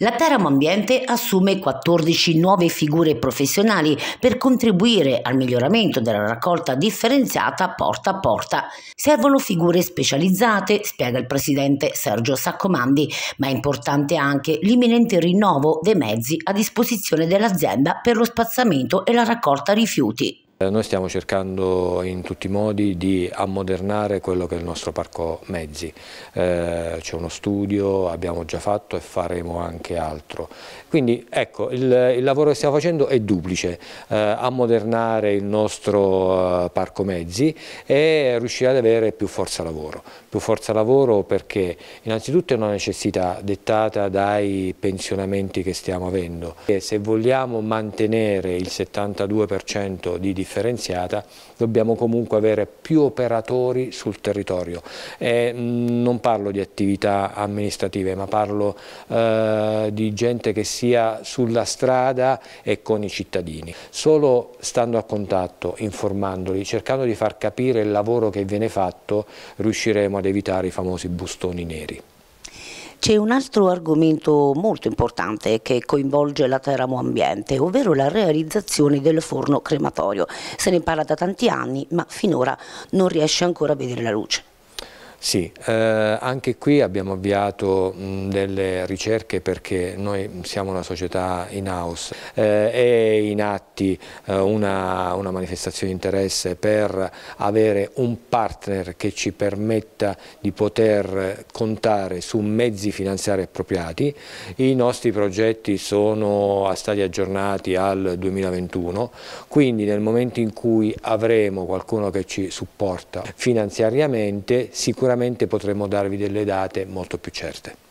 La Teramo Ambiente assume 14 nuove figure professionali per contribuire al miglioramento della raccolta differenziata porta a porta. Servono figure specializzate, spiega il presidente Sergio Saccomandi, ma è importante anche l'imminente rinnovo dei mezzi a disposizione dell'azienda per lo spazzamento e la raccolta rifiuti. Eh, noi stiamo cercando in tutti i modi di ammodernare quello che è il nostro parco mezzi, eh, c'è uno studio, abbiamo già fatto e faremo anche altro. Quindi ecco, il, il lavoro che stiamo facendo è duplice, eh, ammodernare il nostro eh, parco mezzi e riuscire ad avere più forza lavoro. Più forza lavoro perché innanzitutto è una necessità dettata dai pensionamenti che stiamo avendo. E se vogliamo mantenere il 72% di differenza differenziata, dobbiamo comunque avere più operatori sul territorio. E, non parlo di attività amministrative, ma parlo eh, di gente che sia sulla strada e con i cittadini. Solo stando a contatto, informandoli, cercando di far capire il lavoro che viene fatto, riusciremo ad evitare i famosi bustoni neri. C'è un altro argomento molto importante che coinvolge la Teramo Ambiente, ovvero la realizzazione del forno crematorio. Se ne parla da tanti anni, ma finora non riesce ancora a vedere la luce. Sì, eh, anche qui abbiamo avviato mh, delle ricerche perché noi siamo una società in house, eh, è in atti eh, una, una, manifestazione di interesse per avere un partner che ci permetta di poter contare su mezzi finanziari appropriati, i nostri progetti sono stati aggiornati al 2021, quindi nel momento in cui avremo qualcuno che ci supporta finanziariamente sicuramente sicuramente potremo darvi delle date molto più certe.